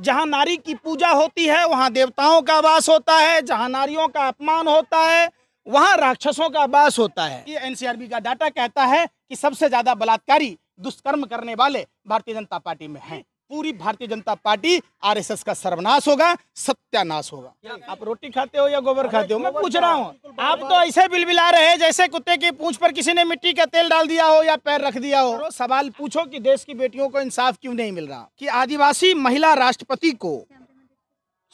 जहाँ नारी की पूजा होती है वहाँ देवताओं का वास होता है जहाँ नारियों का अपमान होता है वहाँ राक्षसों का वास होता है ये एनसीआरबी का डाटा कहता है कि सबसे ज़्यादा बलात्कारी दुष्कर्म करने वाले भारतीय जनता पार्टी में हैं पूरी भारतीय जनता पार्टी आरएसएस का सर्वनाश होगा सत्यानाश होगा आप रोटी खाते हो या गोबर खाते हो मैं पूछ रहा हूँ आप तो ऐसे बिलबिला रहे हैं जैसे कुत्ते की पूछ पर किसी ने मिट्टी का तेल डाल दिया हो या पैर रख दिया हो सवाल पूछो कि देश की बेटियों को इंसाफ क्यों नहीं मिल रहा कि आदिवासी महिला राष्ट्रपति को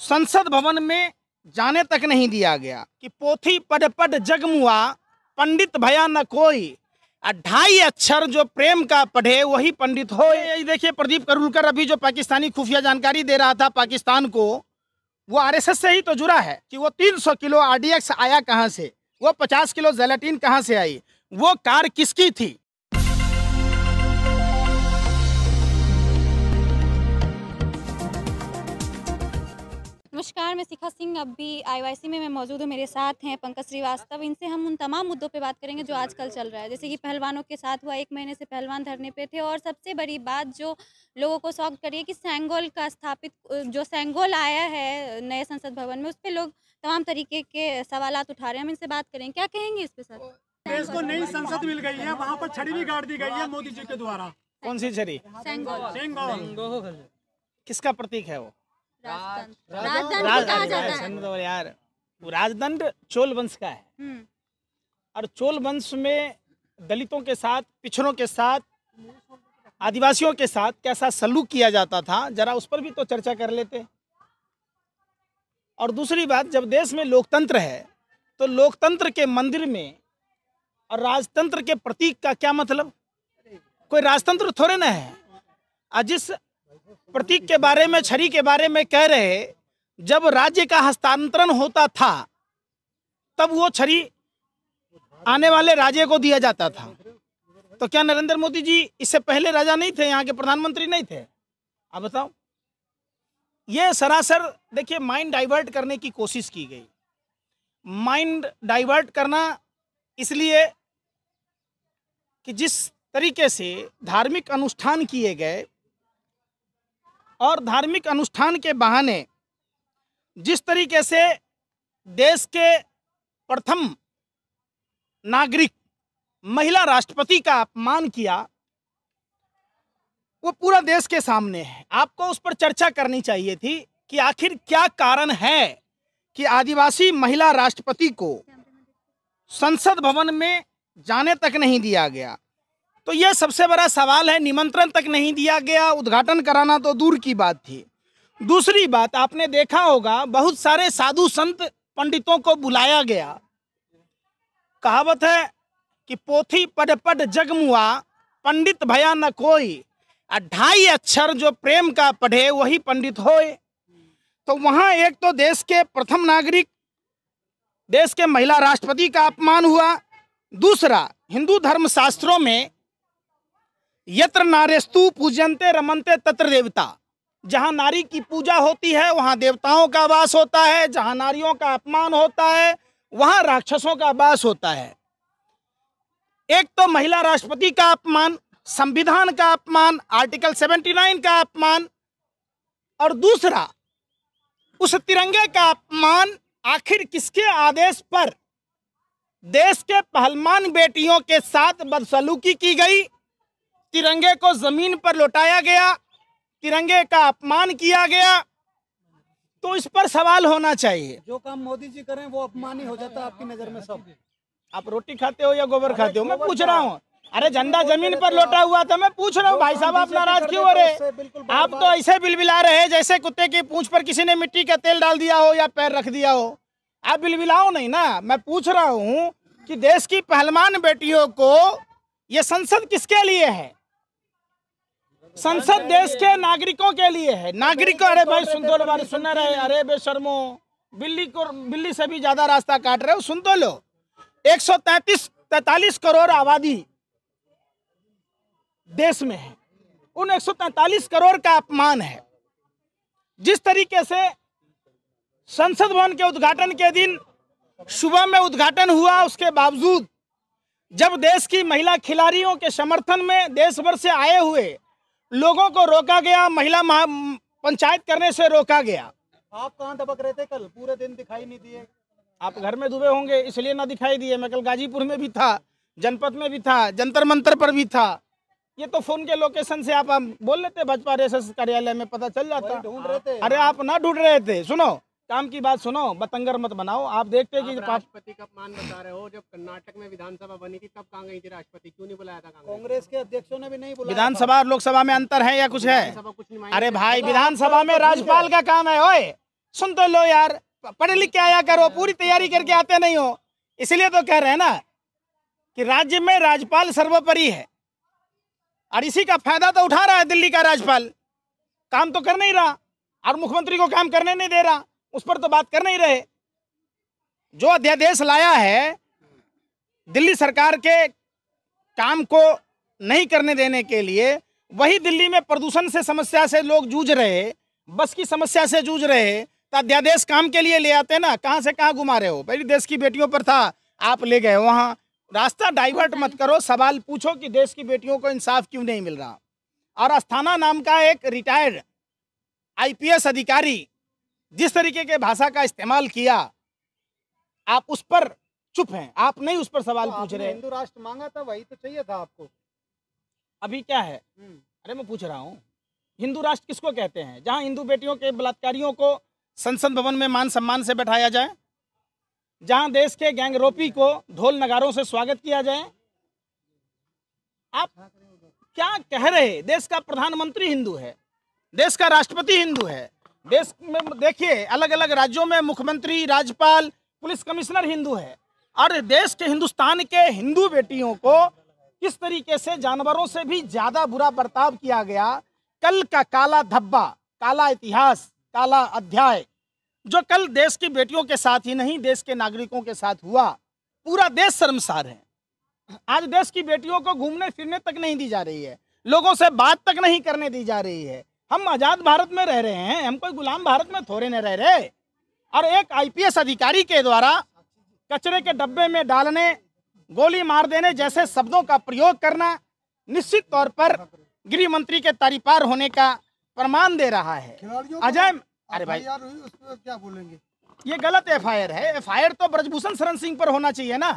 संसद भवन में जाने तक नहीं दिया गया कि पोथी पढ़ पढ़ जगमुआ पंडित भया न कोई ढाई अक्षर जो प्रेम का पढ़े वही पंडित हो देखिए प्रदीप करूलकर अभी जो पाकिस्तानी खुफिया जानकारी दे रहा था पाकिस्तान को वो आरएसएस से ही तो जुड़ा है कि वो 300 किलो आरडीएक्स आया कहाँ से वो 50 किलो जेलेटिन कहाँ से आई वो कार किसकी थी नमस्कार मैं शिखा सिंह अब भी आईवाईसी में मैं मौजूद हूँ मेरे साथ हैं पंकज श्रीवास्तव इनसे हम उन तमाम मुद्दों पे बात करेंगे जो आजकल चल रहा है जैसे कि पहलवानों के साथ हुआ एक महीने से पहलवान धरने पे थे और सबसे बड़ी बात जो लोगों को शौक करिए कि सेंगोल का स्थापित जो सेंगोल आया है नए संसद भवन में उस पर लोग तमाम तरीके के सवाल उठा रहे हैं हम इनसे बात करेंगे क्या कहेंगे इस पर सर देश को नई संसद मिल गई है वहाँ पर छड़ी भी गाड़ दी गई है मोदी जी के द्वारा कौन सी छड़ी किसका प्रतीक है वो राजदंड यार राजदंड चोल वंश का है हम्म। और चोल वंश में दलितों के साथ पिछड़ों के साथ आदिवासियों के साथ कैसा सलूक किया जाता था जरा उस पर भी तो चर्चा कर लेते और दूसरी बात जब देश में लोकतंत्र है तो लोकतंत्र के मंदिर में और राजतंत्र के प्रतीक का क्या मतलब कोई राजतंत्र थोड़े ना है जिस प्रतीक के बारे में छरी के बारे में कह रहे जब राज्य का हस्तांतरण होता था तब वो छरी आने वाले राजे को दिया जाता था तो क्या नरेंद्र मोदी जी इससे पहले राजा नहीं थे यहाँ के प्रधानमंत्री नहीं थे आप बताओ ये सरासर देखिए माइंड डाइवर्ट करने की कोशिश की गई माइंड डाइवर्ट करना इसलिए कि जिस तरीके से धार्मिक अनुष्ठान किए गए और धार्मिक अनुष्ठान के बहाने जिस तरीके से देश के प्रथम नागरिक महिला राष्ट्रपति का अपमान किया वो पूरा देश के सामने है आपको उस पर चर्चा करनी चाहिए थी कि आखिर क्या कारण है कि आदिवासी महिला राष्ट्रपति को संसद भवन में जाने तक नहीं दिया गया तो यह सबसे बड़ा सवाल है निमंत्रण तक नहीं दिया गया उद्घाटन कराना तो दूर की बात थी दूसरी बात आपने देखा होगा बहुत सारे साधु संत पंडितों को बुलाया गया कहावत है कि पोथी पढ़ पढ़ जगमुआ पंडित भया न कोई ढाई अक्षर जो प्रेम का पढ़े वही पंडित होए तो वहाँ एक तो देश के प्रथम नागरिक देश के महिला राष्ट्रपति का अपमान हुआ दूसरा हिंदू धर्म शास्त्रों में यत्र नारेस्तु पूजनते रमनते तत्र देवता जहाँ नारी की पूजा होती है वहाँ देवताओं का वास होता है जहाँ नारियों का अपमान होता है वहाँ राक्षसों का वास होता है एक तो महिला राष्ट्रपति का अपमान संविधान का अपमान आर्टिकल 79 का अपमान और दूसरा उस तिरंगे का अपमान आखिर किसके आदेश पर देश के पहलवान बेटियों के साथ बदसलूकी की गई तिरंगे को जमीन पर लौटाया गया तिरंगे का अपमान किया गया तो इस पर सवाल होना चाहिए जो काम मोदी जी करें वो अपमान ही हो जाता है आपकी नजर में सब आप रोटी खाते हो या गोबर खाते हो मैं पूछ रहा हूँ अरे झंडा जमीन पर तो लौटा हुआ था मैं पूछ रहा हूँ भाई साहब आप नाराज क्यों हो रहे तो आप तो ऐसे बिलबिला रहे जैसे कुत्ते की पूछ पर किसी ने मिट्टी का तेल डाल दिया हो या पैर रख दिया हो आप बिलबिलाओ नहीं ना मैं पूछ रहा हूँ कि देश की पहलवान बेटियों को ये संसद किसके लिए है संसद देश के नागरिकों के लिए है नागरिकों अरे भाई सुन दो तो लो बारे सुन रहे अरे शर्मो बिल्ली को बिल्ली से भी ज्यादा रास्ता काट रहे हो सुन दो तो लो एक सौ तैतीस तैतालीस करोड़ आबादी देश में है उन एक सौ तैतालीस करोड़ का अपमान है जिस तरीके से संसद भवन के उद्घाटन के दिन सुबह में उद्घाटन हुआ उसके बावजूद जब देश की महिला खिलाड़ियों के समर्थन में देश भर से आए हुए लोगों को रोका गया महिला पंचायत करने से रोका गया आप कहाँ दबक रहे थे कल पूरे दिन दिखाई नहीं दिए आप घर में डूबे होंगे इसलिए ना दिखाई दिए मैं कल गाजीपुर में भी था जनपद में भी था जंतर मंतर पर भी था ये तो फोन के लोकेशन से आप, आप बोल लेते भाजपा रेस कार्यालय में पता चल जाता ढूंढ रहे थे अरे आप ना ढूंढ रहे थे सुनो काम की बात सुनो बतंगर मत बनाओ आप देखते हैं कि राष्ट्रपति का अपमान बता रहे हो जब कर्नाटक में विधानसभा बनी थी तब कहा गई थी राष्ट्रपति क्यों नहीं बुलाया था कांग्रेस के अध्यक्षों ने भी नहीं बुलाया विधानसभा और लोकसभा में अंतर है या कुछ है अरे भाई तो विधानसभा में तो राज्यपाल का काम है ओए सुन तो लो यार पढ़े लिख के आया करो पूरी तैयारी करके आते नहीं हो इसलिए तो कह रहे हैं ना कि राज्य में राज्यपाल सर्वोपरि है और इसी का फायदा तो उठा रहा है दिल्ली का राज्यपाल काम तो कर नहीं रहा और मुख्यमंत्री को काम करने नहीं दे रहा उस पर तो बात कर नहीं रहे जो अध्यादेश लाया है दिल्ली सरकार के काम को नहीं करने देने के लिए वही दिल्ली में प्रदूषण से समस्या से लोग जूझ रहे बस की समस्या से जूझ रहे तो अध्यादेश काम के लिए ले आते ना कहाँ से कहाँ घुमा रहे हो पहले देश की बेटियों पर था आप ले गए वहाँ रास्ता डाइवर्ट मत करो सवाल पूछो कि देश की बेटियों को इंसाफ क्यों नहीं मिल रहा और अस्थाना नाम का एक रिटायर्ड आईपीएस अधिकारी जिस तरीके के भाषा का इस्तेमाल किया आप उस पर चुप हैं आप नहीं उस पर सवाल तो पूछ रहे हिंदू राष्ट्र मांगा था वही तो चाहिए था आपको अभी क्या है हम्म। अरे मैं पूछ रहा हूँ हिंदू राष्ट्र किसको कहते हैं जहाँ हिंदू बेटियों के बलात्कारियों को संसद भवन में मान सम्मान से बैठाया जाए जहाँ देश के गैंगरोपी को ढोल नगारों से स्वागत किया जाए आप क्या कह रहे देश का प्रधानमंत्री हिंदू है देश का राष्ट्रपति हिंदू है देश में देखिए अलग अलग राज्यों में मुख्यमंत्री राज्यपाल पुलिस कमिश्नर हिंदू है और देश के हिंदुस्तान के हिंदू बेटियों को किस तरीके से जानवरों से भी ज़्यादा बुरा बर्ताव किया गया कल का काला धब्बा काला इतिहास काला अध्याय जो कल देश की बेटियों के साथ ही नहीं देश के नागरिकों के साथ हुआ पूरा देश शर्मसार है आज देश की बेटियों को घूमने फिरने तक नहीं दी जा रही है लोगों से बात तक नहीं करने दी जा रही है हम आज़ाद भारत में रह रहे हैं हम कोई गुलाम भारत में थोड़े न रह रहे और एक आईपीएस अधिकारी के द्वारा कचरे के डब्बे में डालने गोली मार देने जैसे शब्दों का प्रयोग करना निश्चित तौर पर गृह मंत्री के तारीपार होने का प्रमाण दे रहा है अजय अरे भाई उस पर क्या बोलेंगे ये गलत आर है आर तो ब्रजभूषण शरण सिंह पर होना चाहिए ना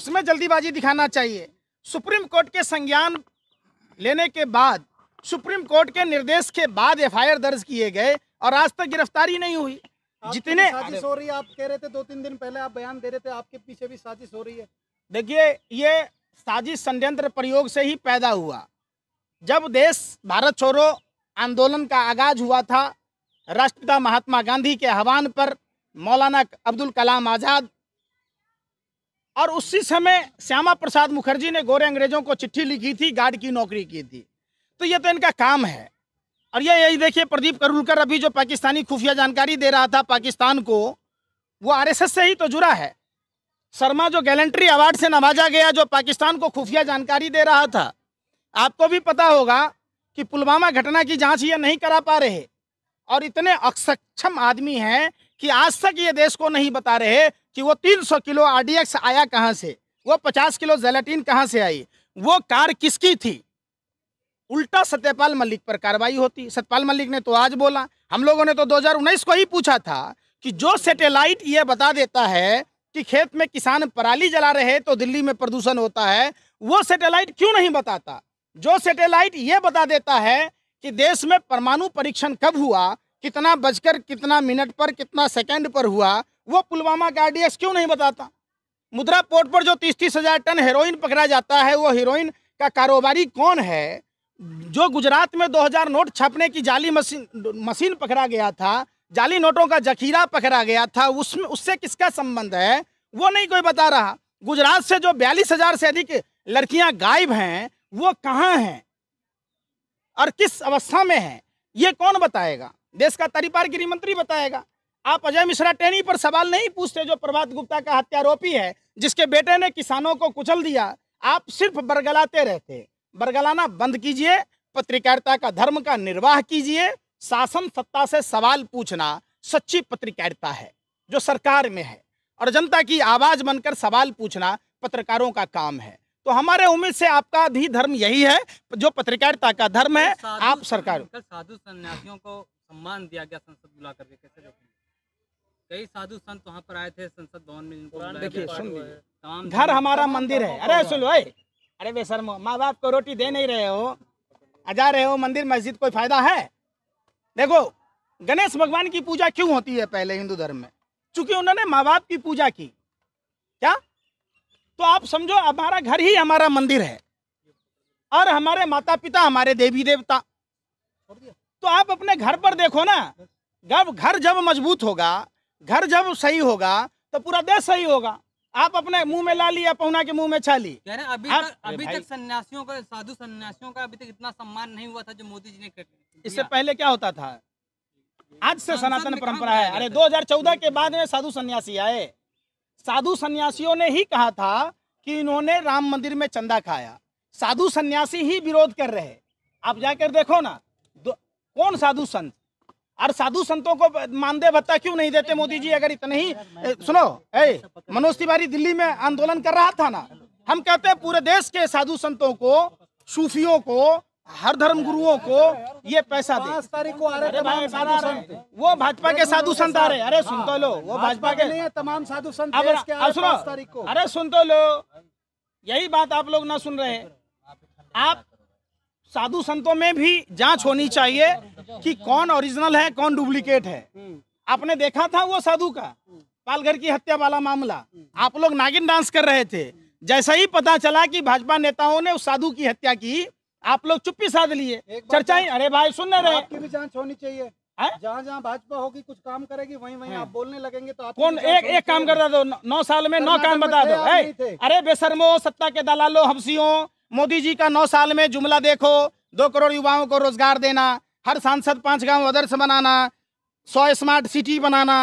उसमें जल्दीबाजी दिखाना चाहिए सुप्रीम कोर्ट के संज्ञान लेने के बाद सुप्रीम कोर्ट के निर्देश के बाद एफ दर्ज किए गए और आज तक गिरफ्तारी नहीं हुई जितने साजिश हो रही है आप कह रहे थे दो तीन दिन पहले आप बयान दे रहे थे आपके पीछे भी साजिश हो रही है देखिए ये साजिश षडयंत्र प्रयोग से ही पैदा हुआ जब देश भारत छोड़ो आंदोलन का आगाज हुआ था राष्ट्रपिता महात्मा गांधी के आह्वान पर मौलाना अब्दुल कलाम आज़ाद और उसी समय श्यामा प्रसाद मुखर्जी ने गोरे अंग्रेजों को चिट्ठी लिखी थी गार्ड की नौकरी की थी तो ये तो इनका काम है और ये यही देखिए प्रदीप करूलकर अभी जो पाकिस्तानी खुफिया जानकारी दे रहा था पाकिस्तान को वो आरएसएस से ही तो जुड़ा है शर्मा जो गैलेंट्री अवार्ड से नवाजा गया जो पाकिस्तान को खुफिया जानकारी दे रहा था आपको भी पता होगा कि पुलवामा घटना की जांच ये नहीं करा पा रहे और इतने असक्षम आदमी हैं कि आज तक ये देश को नहीं बता रहे कि वो 300 किलो आरडीएक्स आया कहाँ से वो 50 किलो जेलेटिन कहाँ से आई वो कार किसकी थी उल्टा सत्यपाल मलिक पर कार्रवाई होती सत्यपाल मलिक ने तो आज बोला हम लोगों ने तो 2019 को ही पूछा था कि जो सैटेलाइट ये बता देता है कि खेत में किसान पराली जला रहे तो दिल्ली में प्रदूषण होता है वो सैटेलाइट क्यों नहीं बताता जो सैटेलाइट ये बता देता है कि देश में परमाणु परीक्षण कब हुआ कितना बजकर कितना मिनट पर कितना सेकेंड पर हुआ वो पुलवामा का आर क्यों नहीं बताता मुद्रा पोर्ट पर जो तीस तीस हजार टन हेरोइन पकड़ा जाता है वो हीरोइन का कारोबारी कौन है जो गुजरात में 2000 नोट छापने की जाली मशीन मशीन पकड़ा गया था जाली नोटों का जखीरा पकड़ा गया था उसमें उससे किसका संबंध है वो नहीं कोई बता रहा गुजरात से जो बयालीस हजार से अधिक लड़कियां गायब हैं वो कहाँ हैं और किस अवस्था में हैं ये कौन बताएगा देश का तरीपार गृह मंत्री बताएगा आप अजय मिश्रा टेनी पर सवाल नहीं पूछते जो प्रभात गुप्ता का हत्यारोपी है जिसके बेटे ने किसानों को कुचल दिया आप सिर्फ बरगलाते रहते बरगलाना बंद कीजिए पत्रकारिता का धर्म का निर्वाह कीजिए शासन सत्ता से सवाल पूछना सच्ची पत्रकारिता है जो सरकार में है और जनता की आवाज़ बनकर सवाल पूछना पत्रकारों का काम है तो हमारे उम्मीद से आपका भी धर्म यही है जो पत्रकारिता का धर्म है आप सरकार साधु सन्यासियों को सम्मान दिया गया संसद बुला कर कैसे कई साधु संत वहाँ पर आए थे संसद भवन में देखिए सुन लीजिए घर हमारा मंदिर है अरे सुनो अरे सर माँ बाप को रोटी दे नहीं रहे हो जा रहे हो मंदिर मस्जिद कोई फायदा है देखो गणेश भगवान की पूजा क्यों होती है पहले हिंदू धर्म में चूंकि उन्होंने माँ बाप की पूजा की क्या तो आप समझो हमारा घर ही हमारा मंदिर है और हमारे माता पिता हमारे देवी देवता तो आप अपने घर पर देखो ना जब घर जब मजबूत होगा घर जब सही होगा तो पूरा देश सही होगा आप अपने मुंह में ला लिया पहुना के मुंह में छाली कह रहे अभी आप, तक अभी तक सन्यासियों का साधु सन्यासियों का अभी तक इतना सम्मान नहीं हुआ था जो मोदी जी ने कर इससे पहले क्या होता था आज से सनातन परंपरा है अरे 2014 के बाद में साधु सन्यासी आए साधु सन्यासियों ने ही कहा था कि इन्होंने राम मंदिर में चंदा खाया साधु सन्यासी ही विरोध कर रहे आप जाकर देखो ना कौन साधु संत और साधु संतों को मानदेय भत्ता क्यों नहीं देते मोदी जी अगर इतने ही सुनो ऐ मनोज तिवारी दिल्ली में आंदोलन कर रहा था ना हम कहते हैं पूरे देश के साधु संतों को सूफियों को हर धर्म गुरुओं को ये पैसा दे को आ रहे भाई साधु संत वो भाजपा के साधु संत आ रहे अरे सुन तो लो वो भाजपा के तमाम साधु संत सुनो अरे सुन तो लो यही बात आप लोग ना सुन रहे आप साधु संतों में भी जांच होनी चाहिए कि कौन ओरिजिनल है कौन डुप्लीकेट है आपने देखा था वो साधु का पालघर की हत्या वाला मामला आप लोग नागिन डांस कर रहे थे जैसा ही पता चला कि भाजपा नेताओं ने उस साधु की हत्या की आप लोग चुप्पी साध लिए चर्चा ही अरे भाई सुन रहे आपकी भी जांच होनी चाहिए जहाँ जहाँ भाजपा होगी कुछ काम करेगी वहीं वहीं आप बोलने लगेंगे तो आप कौन एक एक काम कर दो नौ साल में नौ काम बता दो अरे बेसरमो सत्ता के दलालो हमसियों मोदी जी का नौ साल में जुमला देखो दो करोड़ युवाओं को रोजगार देना हर सांसद पांच गांव आदर्श बनाना सौ स्मार्ट सिटी बनाना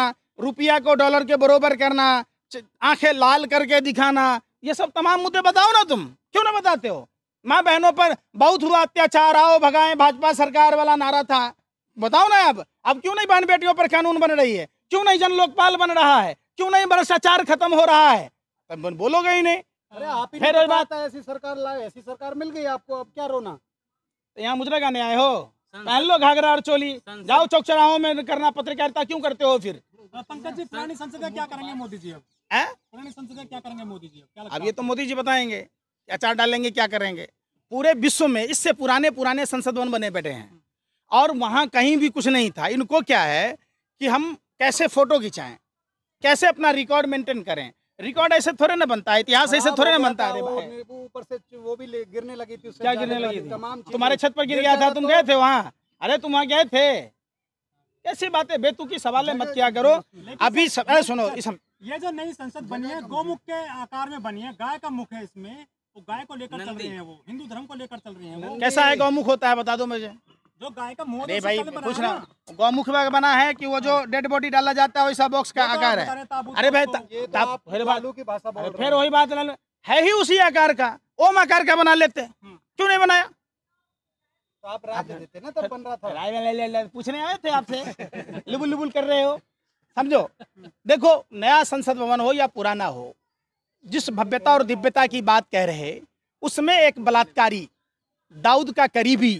रुपया को डॉलर के बरोबर करना आंखें लाल करके दिखाना ये सब तमाम मुद्दे बताओ ना तुम क्यों ना बताते हो माँ बहनों पर बहुत हुआ अत्याचार आओ भगाए भाजपा सरकार वाला नारा था बताओ ना अब अब क्यों नहीं बहन बेटियों पर कानून बन रही है क्यों नहीं जन लोकपाल बन रहा है क्यों नहीं भ्रष्टाचार खत्म हो रहा है बोलोगे ही नहीं अरे आप ही फिर बात है ऐसी सरकार लाए ऐसी सरकार मिल गई आपको अब क्या रोना तो यहाँ मुजरा गाने आए हो पहन लो घाघरा और चोली जाओ चौक चौराहों में करना पत्रकारिता क्यों करते हो फिर पंकज जी पुरानी संसद क्या करेंगे मोदी जी अब पुरानी संसद क्या करेंगे मोदी जी अब अब ये तो मोदी जी बताएंगे अचार डालेंगे क्या करेंगे पूरे विश्व में इससे पुराने पुराने संसद भवन बने बैठे हैं और वहाँ कहीं भी कुछ नहीं था इनको क्या है कि हम कैसे फोटो खिंचाएं कैसे अपना रिकॉर्ड मेंटेन करें रिकॉर्ड ऐसे थोड़े ना बनता है इतिहास हाँ, ऐसे थोड़े ना बनता है ऊपर से वो भी गिरने लगी थी क्या गिरने लगी थी तुम्हारे छत पर गिर गया था तुम तो गए थे वहाँ अरे तुम वहाँ गए थे ऐसी बातें बेतुकी सवाल मत किया करो अभी सुनो इस ये जो नई संसद बनी है गोमुख के आकार में बनी है गाय का मुख है इसमें वो गाय को लेकर चल रहे हैं वो हिंदू धर्म को लेकर चल रहे हैं वो कैसा है गौमुख होता है बता दो मुझे जो गाय का मोह भाई कुछ बना है कि वो जो डेड बॉडी डाला जाता है वैसा बॉक्स का तो आकार है अरे भाई तो तो फिर वही बात है ही उसी आकार का ओम आकार का बना लेते हम्म। क्यों नहीं बनाया आप राय देते ना तब बन रहा था पूछने आए थे आपसे लिबुल लिबुल कर रहे हो समझो हम्म। देखो नया संसद भवन हो या पुराना हो जिस भव्यता और दिव्यता की बात कह रहे उसमें एक बलात्कारी दाऊद का करीबी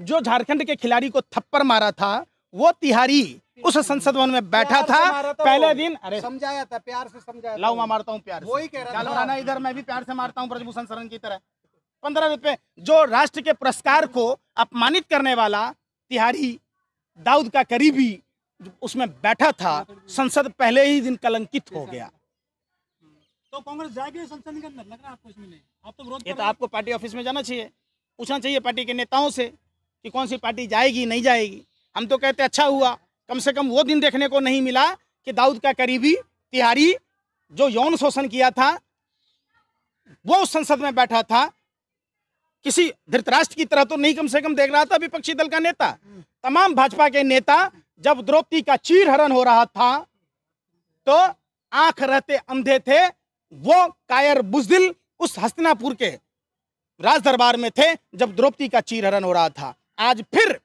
जो झारखंड के खिलाड़ी को थप्पड़ मारा था वो तिहारी उस संसद भवन में बैठा था पहले दिन अरे समझाया था प्यार से समझाया लाऊ मैं मारता हूँ प्यार वही कह रहा था इधर मैं भी प्यार से मारता हूँ ब्रजभूषण शरण की तरह पंद्रह रुपए जो राष्ट्र के पुरस्कार को अपमानित करने वाला तिहारी दाऊद का करीबी उसमें बैठा था संसद पहले ही दिन कलंकित हो गया तो कांग्रेस जाएगी संसद के अंदर लग रहा है आपको इसमें आप तो विरोध ये तो आपको पार्टी ऑफिस में जाना चाहिए पूछना चाहिए पार्टी के नेताओं से कि कौन सी पार्टी जाएगी नहीं जाएगी हम तो कहते अच्छा हुआ कम से कम वो दिन देखने को नहीं मिला कि दाऊद का करीबी तिहारी जो यौन शोषण किया था वो उस संसद में बैठा था किसी धृतराष्ट्र की तरह तो नहीं कम से कम देख रहा था विपक्षी दल का नेता तमाम भाजपा के नेता जब द्रौपदी का चीर हरण हो रहा था तो आंख रहते अंधे थे वो कायर बुजदिल उस हस्तिनापुर के राजदरबार में थे जब द्रौपदी का चीर हरण हो रहा था आज फिर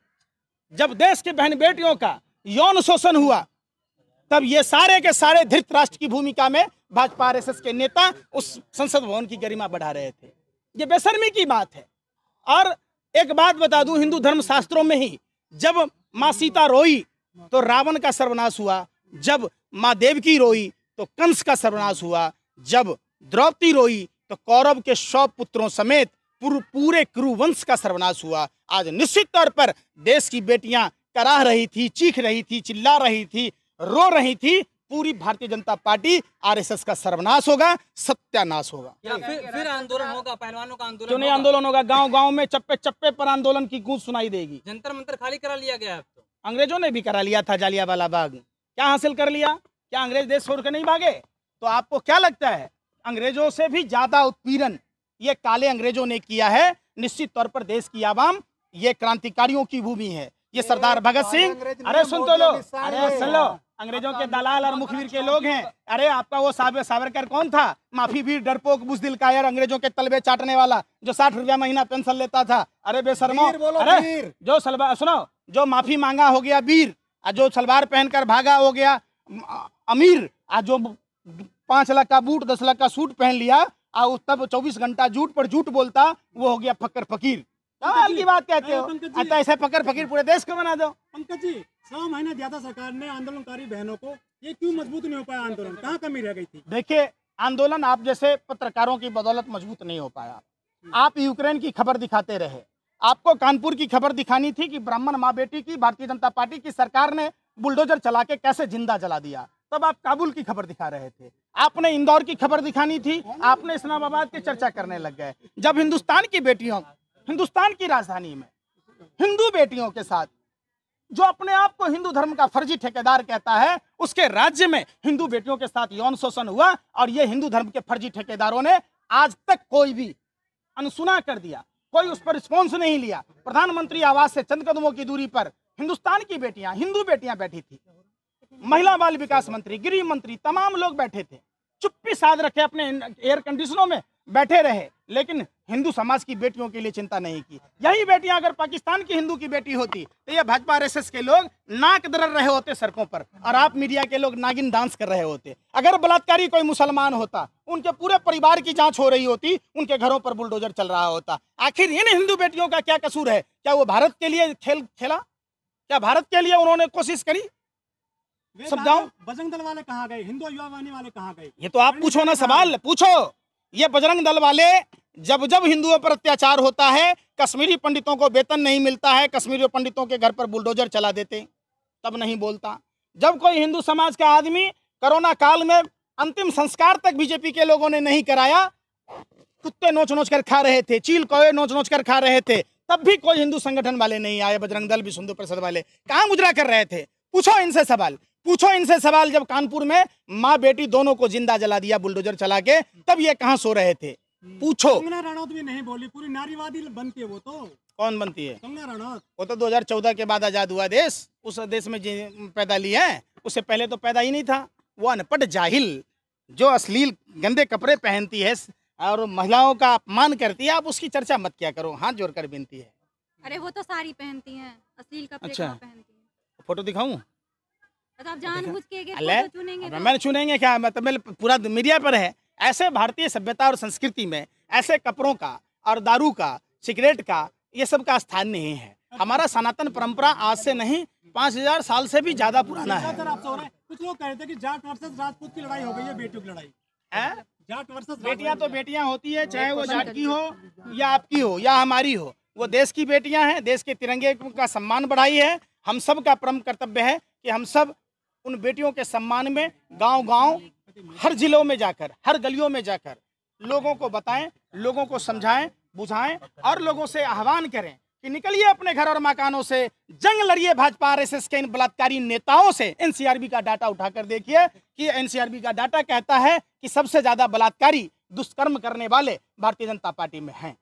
जब देश के बहन बेटियों का यौन शोषण हुआ तब ये सारे के सारे धृत राष्ट्र की भूमिका में भाजपा आर के नेता उस संसद भवन की गरिमा बढ़ा रहे थे ये बेसरमी की बात है और एक बात बता दूं हिंदू धर्म शास्त्रों में ही जब माँ सीता रोई तो रावण का सर्वनाश हुआ जब माँ देवकी रोई तो कंस का सर्वनाश हुआ जब द्रौपदी रोई तो कौरव के सौ पुत्रों समेत पूरे कुरुवंश का सर्वनाश हुआ आज निश्चित तौर पर देश की बेटियां कराह रही थी चीख रही थी चिल्ला रही थी रो रही थी पूरी भारतीय जनता पार्टी आरएसएस का सर्वनाश होगा सत्यानाश होगा फिर आंदोलन होगा पहलवानों का आंदोलन क्यों आंदोलन होगा गांव गांव में चप्पे चप्पे पर आंदोलन की गूंज सुनाई देगी जंतर मंत्र खाली करा लिया गया तो। अंग्रेजों ने भी करा लिया था जालियावाला बाग क्या हासिल कर लिया क्या अंग्रेज देश छोड़कर नहीं भागे तो आपको क्या लगता है अंग्रेजों से भी ज्यादा उत्पीड़न ये काले अंग्रेजों ने किया है निश्चित तौर पर देश की आवाम ये क्रांतिकारियों की भूमि है ये सरदार भगत सिंह अरे तो सुन तो लो अरे सुन लो अंग्रेजों के दलाल और मुखबिर के लोग हैं अरे आपका वो सावरकर कौन था माफी भी डरपोक बुजदिल का अंग्रेजों के तलबे चाटने वाला जो साठ रुपया महीना पेंशन लेता था अरे बेसरमो अरे जो सलवार सुनो जो माफी मांगा हो गया वीर आज जो सलवार पहनकर भागा हो गया अमीर आज जो पांच लाख का बूट दस लाख का सूट पहन लिया और तब चौबीस घंटा झूठ पर झूठ बोलता वो हो गया फकर फकीर तो कमाल की बात कहते हो अतः ऐसे फकर फकीर पूरे देश को बना दो पंकज जी सौ महीना ज्यादा सरकार ने आंदोलनकारी बहनों को ये क्यों मजबूत नहीं हो पाया आंदोलन कहाँ कमी रह गई थी देखिये आंदोलन आप जैसे पत्रकारों की बदौलत मजबूत नहीं हो पाया आप यूक्रेन की खबर दिखाते रहे आपको कानपुर की खबर दिखानी थी कि ब्राह्मण माँ बेटी की भारतीय जनता पार्टी की सरकार ने बुलडोजर चला के कैसे जिंदा जला दिया तब आप काबुल की खबर दिखा रहे थे आपने इंदौर की खबर दिखानी थी आपने इस्लामाबाद की चर्चा करने लग गए जब हिंदुस्तान की बेटियों हिंदुस्तान की राजधानी में हिंदू बेटियों के साथ जो अपने आप को हिंदू धर्म का फर्जी ठेकेदार कहता है उसके राज्य में हिंदू बेटियों के साथ यौन शोषण हुआ और ये हिंदू धर्म के फर्जी ठेकेदारों ने आज तक कोई भी अनसुना कर दिया कोई उस पर रिस्पॉन्स नहीं लिया प्रधानमंत्री आवास से चंद कदमों की दूरी पर हिंदुस्तान की बेटियां हिंदू बेटियां बैठी थी महिला बाल विकास मंत्री गृह मंत्री तमाम लोग बैठे थे चुप्पी साध रखे अपने एयर कंडीशनों में बैठे रहे लेकिन हिंदू समाज की बेटियों के लिए चिंता नहीं की यही बेटियां अगर पाकिस्तान की हिंदू की बेटी होती तो ये भाजपा आर के लोग नाक दर रहे होते सड़कों पर और आप मीडिया के लोग नागिन डांस कर रहे होते अगर बलात्कारी कोई मुसलमान होता उनके पूरे परिवार की जांच हो रही होती उनके घरों पर बुलडोजर चल रहा होता आखिर इन हिंदू बेटियों का क्या कसूर है क्या वो भारत के लिए खेल खेला क्या भारत के लिए उन्होंने कोशिश करी समझाऊं बजरंग दल वाले कहा गए हिंदू युवा वाले कहा गए ये तो आप पूछो ना सवाल पूछो ये बजरंग दल वाले जब जब हिंदुओं पर अत्याचार होता है कश्मीरी पंडितों को वेतन नहीं मिलता है कश्मीरी पंडितों के घर पर बुलडोजर चला देते तब नहीं बोलता जब कोई हिंदू समाज का आदमी कोरोना काल में अंतिम संस्कार तक बीजेपी के लोगों ने नहीं कराया कुत्ते नोच नोच कर खा रहे थे चील कौए नोच नोच कर खा रहे थे तब भी कोई हिंदू संगठन वाले नहीं आए बजरंग दल भी हिंदू परिषद वाले कहाँ गुजरा कर रहे थे पूछो इनसे सवाल पूछो इनसे सवाल जब कानपुर में माँ बेटी दोनों को जिंदा जला दिया बुलडोजर चला के तब ये कहाँ सो रहे थे पूछो कंगना रणौत भी नहीं बोली पूरी नारीवादी बनती है वो तो कौन बनती है कंगना रणौत वो तो 2014 के बाद आजाद हुआ देश उस देश में पैदा लिए हैं उससे पहले तो पैदा ही नहीं था वो अनपढ़ जाहिल जो अश्लील गंदे कपड़े पहनती है और महिलाओं का अपमान करती है आप उसकी चर्चा मत किया करो हाथ जोड़कर बिनती है अरे वो तो साड़ी पहनती है अश्लील कपड़े अच्छा पहनती है फोटो दिखाऊँ तो? मैंने चुनेंगे क्या मतलब मेरे पूरा मीडिया पर है ऐसे भारतीय सभ्यता और संस्कृति में ऐसे कपड़ों का और दारू का सिगरेट का ये सब का स्थान नहीं है हमारा सनातन परंपरा आज से नहीं पाँच हजार साल से भी ज्यादा पुराना है कुछ लोग कह रहे थे कि जाट वर्सेस राजपूत की लड़ाई हो गई है बेटियों की लड़ाई जाट वर्सेस बेटियां तो बेटियां होती है चाहे वो जाट की हो या आपकी हो या हमारी हो वो देश की बेटियां हैं देश के तिरंगे का सम्मान बढ़ाई है हम सब का परम कर्तव्य है कि हम सब उन बेटियों के सम्मान में गांव-गांव हर जिलों में जाकर हर गलियों में जाकर लोगों को बताएं लोगों को समझाएं बुझाएं और लोगों से आह्वान करें कि निकलिए अपने घर और मकानों से जंग लड़िए भाजपा आरएसएस के इन बलात्कारी नेताओं से एनसीआरबी का डाटा उठाकर देखिए कि एनसीआरबी का डाटा कहता है कि सबसे ज्यादा बलात्कारी दुष्कर्म करने वाले भारतीय जनता पार्टी में हैं